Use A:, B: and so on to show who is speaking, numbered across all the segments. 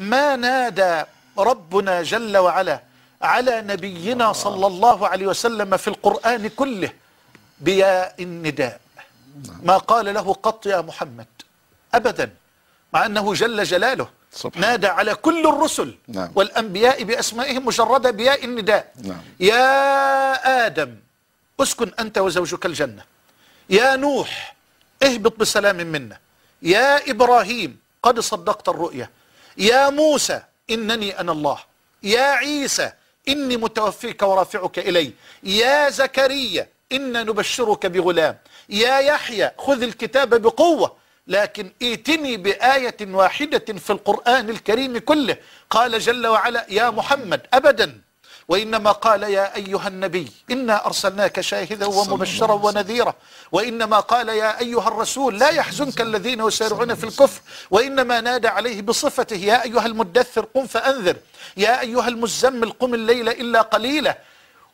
A: ما نادى ربنا جل وعلا على نبينا صلى الله عليه وسلم في القرآن كله بياء النداء نعم. ما قال له قط يا محمد أبدا مع أنه جل جلاله سبحان. نادى على كل الرسل نعم. والأنبياء بأسمائهم مجرد بياء النداء نعم. يا آدم اسكن أنت وزوجك الجنة يا نوح اهبط بسلام منا يا إبراهيم قد صدقت الرؤية يا موسى إنني أنا الله يا عيسى إني متوفيك ورافعك إلي يا زكريا إنا نبشرك بغلام يا يحيى خذ الكتاب بقوة لكن ائتني بآية واحدة في القرآن الكريم كله قال جل وعلا يا محمد أبداً وإنما قال يا أيها النبي إنا أرسلناك شاهدا ومبشرا ونذيرا وإنما قال يا أيها الرسول لا يحزنك الذين يسارعون في الكفر وإنما نادى عليه بصفته يا أيها المدثر قم فأنذر يا أيها المزمل قم الليل إلا قليلا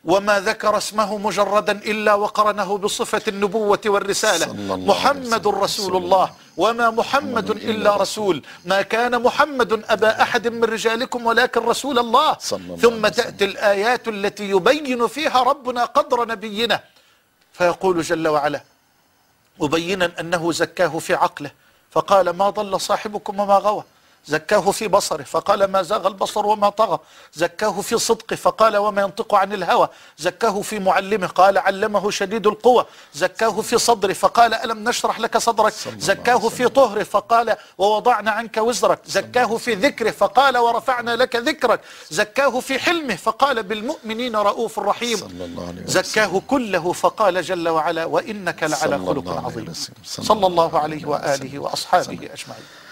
A: وما ذكر اسمه مجردا إلا وقرنه بصفة النبوة والرسالة محمد رسول الله وما محمد إلا رسول ما كان محمد أبا أحد من رجالكم ولكن رسول الله ثم تأتي الآيات التي يبين فيها ربنا قدر نبينا فيقول جل وعلا مبينا أنه زكاه في عقله فقال ما ضل صاحبكم وما غوى زكاه في بصره فقال ما زاغ البصر وما طغى زكاه في صدقه فقال وما ينطق عن الهوى زكاه في معلمه قال علمه شديد القوة زكاه في صدره فقال ألم نشرح لك صدرك زكاه في طهره فقال ووضعنا عنك وزرك زكاه في ذكره فقال ورفعنا لك ذكرك زكاه في حلمه فقال بالمؤمنين رؤوف رحيم زكاه كله فقال جل وعلا وإنك لعلى خلق عظيم صلى الله عليه وآله وأصحابه أجمعين